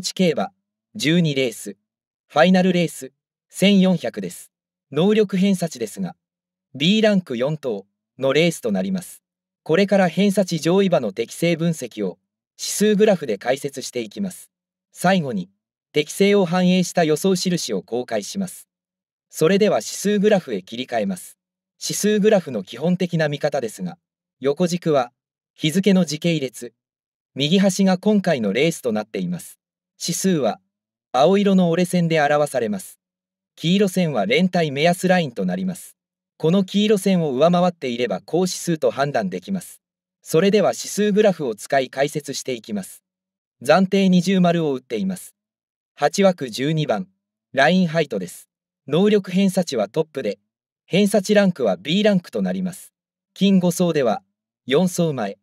地競馬12レースファイナルレース1400です能力偏差値ですが B ランク4等のレースとなりますこれから偏差値上位馬の適正分析を指数グラフで解説していきます最後に適性を反映した予想印を公開しますそれでは指数グラフへ切り替えます指数グラフの基本的な見方ですが横軸は日付の時系列右端が今回のレースとなっています指数は青色の折れ線で表されます。黄色線は連帯目安ラインとなります。この黄色線を上回っていれば高指数と判断できます。それでは指数グラフを使い解説していきます。暫定二重丸を打っています。8枠12番、ラインハイトです。能力偏差値はトップで、偏差値ランクは B ランクとなります。金5層では、4層前、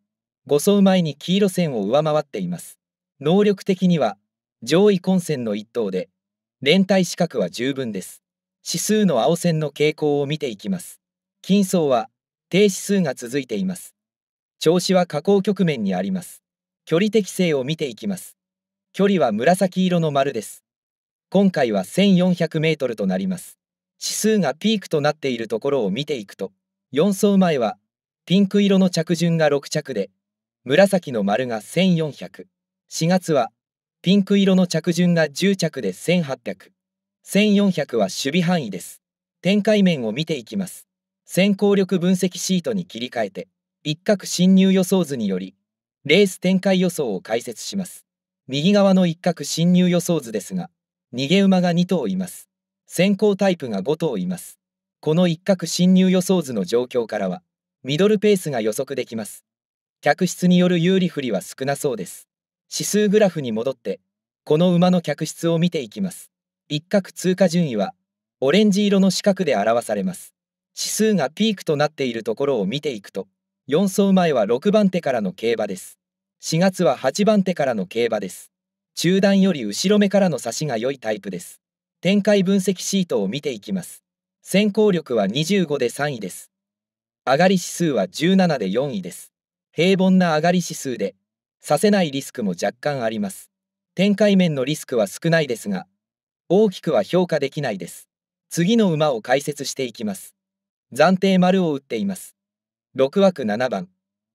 5層前に黄色線を上回っています。能力的には、上位混戦の1等で、連帯資格は十分です。指数の青線の傾向を見ていきます。金層は低指数が続いています。調子は下降局面にあります。距離適性を見ていきます。距離は紫色の丸です。今回は1400メートルとなります。指数がピークとなっているところを見ていくと、4層前はピンク色の着順が6着で、紫の丸が1400。4月はピンク色の着順が10着で1800。1400は守備範囲です。展開面を見ていきます。先行力分析シートに切り替えて、一角侵入予想図により、レース展開予想を解説します。右側の一角侵入予想図ですが、逃げ馬が2頭います。先行タイプが5頭います。この一角侵入予想図の状況からは、ミドルペースが予測できます。客室による有利不利は少なそうです。指数グラフに戻って、この馬の客室を見ていきます。一角通過順位は、オレンジ色の四角で表されます。指数がピークとなっているところを見ていくと、4走前は6番手からの競馬です。4月は8番手からの競馬です。中段より後ろ目からの差しが良いタイプです。展開分析シートを見ていきます。先行力は25で3位です。上がり指数は17で4位です。平凡な上がり指数で、させないリスクも若干あります。展開面のリスクは少ないですが、大きくは評価できないです。次の馬を解説していきます。暫定丸を打っています。6枠7番、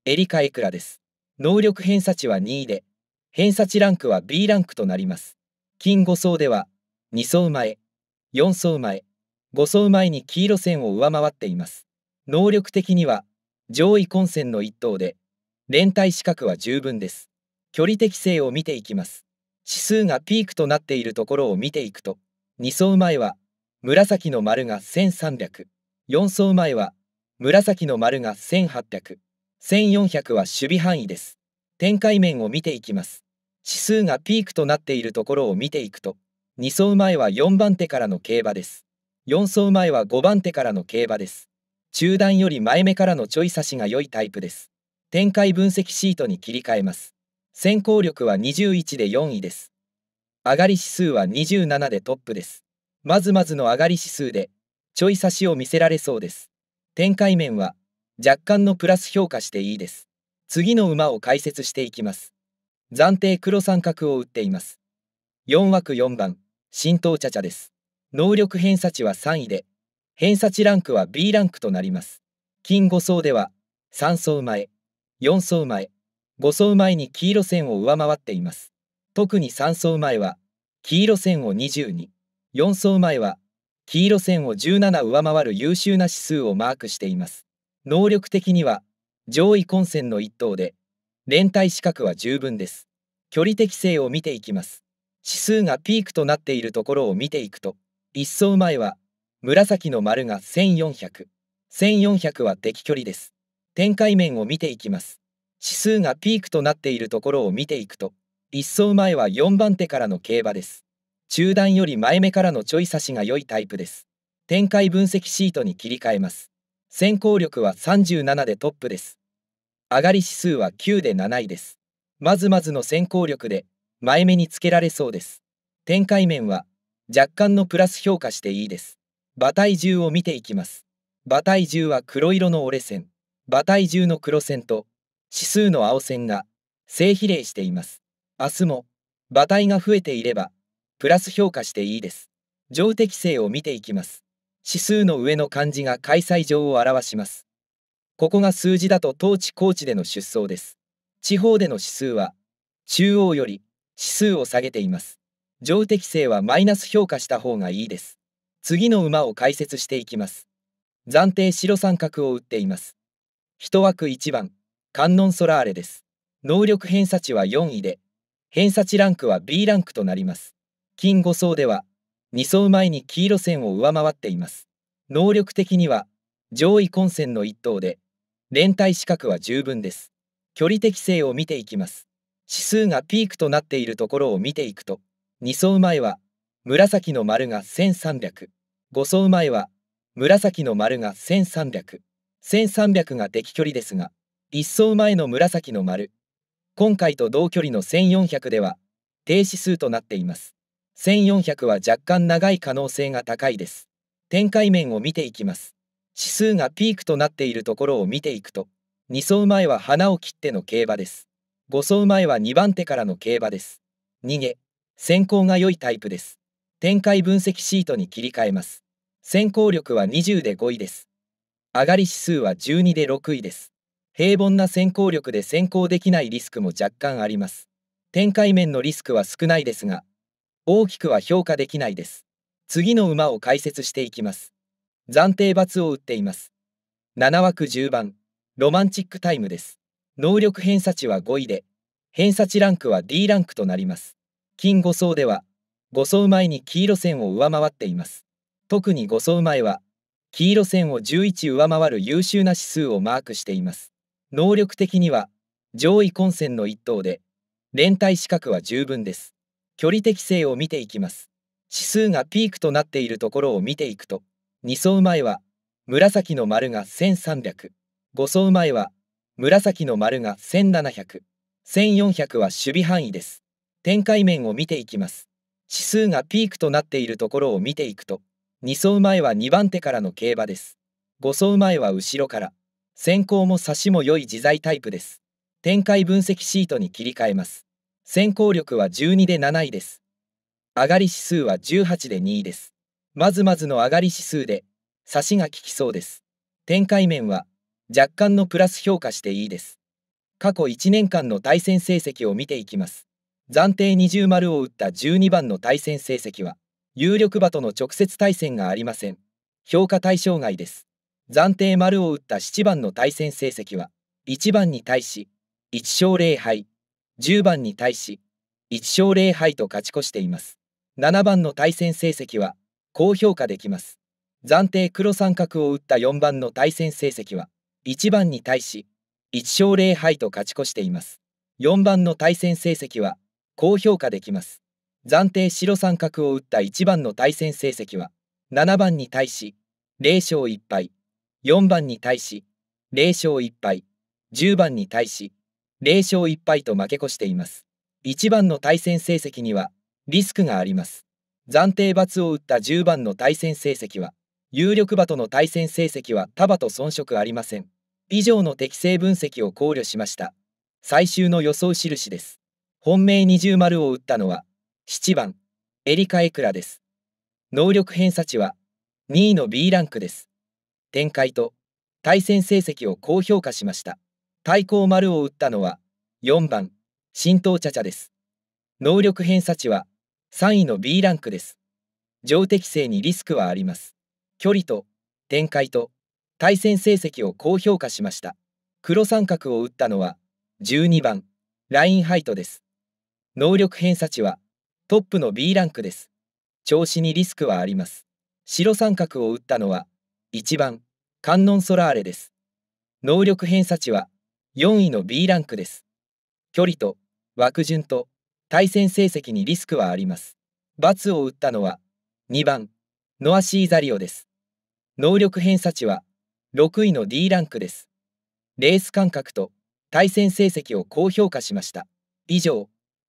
エリカ・エクラです。能力偏差値は2位で、偏差値ランクは B ランクとなります。金5層では、2層前、4層前、5層前に黄色線を上回っています。能力的には、上位混戦の1頭で、連帯資格は十分です。距離適性を見ていきます。指数がピークとなっているところを見ていくと、2層前は紫の丸が1300、4層前は紫の丸が1800、1400は守備範囲です。展開面を見ていきます。指数がピークとなっているところを見ていくと、2走前は4番手からの競馬です。4走前は5番手からの競馬です。中段より前目からのちょい差しが良いタイプです。展開分析シートに切り替えます。先行力は21で4位です。上がり指数は27でトップです。まずまずの上がり指数で、ちょい差しを見せられそうです。展開面は、若干のプラス評価していいです。次の馬を解説していきます。暫定黒三角を打っています。4枠4番、新東茶茶です。能力偏差値は3位で、偏差値ランクは B ランクとなります。金5層では、3層前。4層前、5層前に黄色線を上回っています。特に3層前は、黄色線を2に、4層前は、黄色線を17上回る優秀な指数をマークしています。能力的には、上位混戦の一等で、連帯資格は十分です。距離適性を見ていきます。指数がピークとなっているところを見ていくと、1層前は、紫の丸が1400、1400は敵距離です。展開面を見ていきます。指数がピークとなっているところを見ていくと、一走前は4番手からの競馬です。中段より前目からのちょい差しが良いタイプです。展開分析シートに切り替えます。先行力は37でトップです。上がり指数は9で7位です。まずまずの先行力で、前目につけられそうです。展開面は、若干のプラス評価していいです。馬体重を見ていきます。馬体重は黒色の折れ線。馬体重の黒線と指数の青線が正比例しています。明日も馬体が増えていればプラス評価していいです。上適性を見ていきます。指数の上の漢字が開催上を表します。ここが数字だと当地高地での出走です。地方での指数は中央より指数を下げています。上適性はマイナス評価した方がいいです。次の馬を解説していきます。暫定白三角を打っています。一枠一番、観音ソラーレです。能力偏差値は4位で、偏差値ランクは B ランクとなります。金5層では、2層前に黄色線を上回っています。能力的には、上位混戦の一等で、連帯資格は十分です。距離適性を見ていきます。指数がピークとなっているところを見ていくと、2層前は、紫の丸が1300、5層前は、紫の丸が1300。1300が敵距離ですが、1走前の紫の丸、今回と同距離の1400では、停止数となっています。1400は若干長い可能性が高いです。展開面を見ていきます。指数がピークとなっているところを見ていくと、2走前は花を切っての競馬です。5走前は2番手からの競馬です。逃げ、先行が良いタイプです。展開分析シートに切り替えます。先行力は20で5位です。上がり指数は12で6位です。平凡な先行力で先行できないリスクも若干あります。展開面のリスクは少ないですが、大きくは評価できないです。次の馬を解説していきます。暫定罰を打っています。7枠10番、ロマンチックタイムです。能力偏差値は5位で、偏差値ランクは D ランクとなります。金5層では、5層前に黄色線を上回っています。特に5層前は、黄色線を11上回る優秀な指数をマークしています。能力的には上位混戦の1等で連帯資格は十分です。距離適性を見ていきます。指数がピークとなっているところを見ていくと2走前は紫の丸が1300 5走前は紫の丸が1700 1400は守備範囲です。展開面を見ていきます。指数がピークとなっているところを見ていくと2走前は2番手からの競馬です。5走前は後ろから。先行も差しも良い自在タイプです。展開分析シートに切り替えます。先行力は12で7位です。上がり指数は18で2位です。まずまずの上がり指数で、差しが効きそうです。展開面は、若干のプラス評価していいです。過去1年間の対戦成績を見ていきます。暫定20丸を打った12番の対戦成績は、有力馬との直接対戦がありません。評価対象外です。暫定丸を打った7番の対戦成績は、1番に対し、1勝0敗、10番に対し、1勝0敗と勝ち越しています。7番の対戦成績は、高評価できます。暫定黒三角を打った4番の対戦成績は、1番に対し、1勝0敗と勝ち越しています。4番の対戦成績は、高評価できます。暫定白三角を打った1番の対戦成績は7番に対し0勝1敗4番に対し0勝1敗10番に対し0勝1敗と負け越しています1番の対戦成績にはリスクがあります暫定罰を打った10番の対戦成績は有力馬との対戦成績は束と遜色ありません以上の適正分析を考慮しました最終の予想印です本命20丸を打ったのは7番、エリカ・エクラです。能力偏差値は2位の B ランクです。展開と対戦成績を高評価しました。対抗丸を打ったのは4番、新東茶茶です。能力偏差値は3位の B ランクです。上適性にリスクはあります。距離と展開と対戦成績を高評価しました。黒三角を打ったのは12番、ラインハイトです。能力偏差値はトップの B ランクです。調子にリスクはあります。白三角を打ったのは、1番、観音ソラーレです。能力偏差値は、4位の B ランクです。距離と、枠順と、対戦成績にリスクはあります。×を打ったのは、2番、ノアシーザリオです。能力偏差値は、6位の D ランクです。レース感覚と、対戦成績を高評価しました。以上。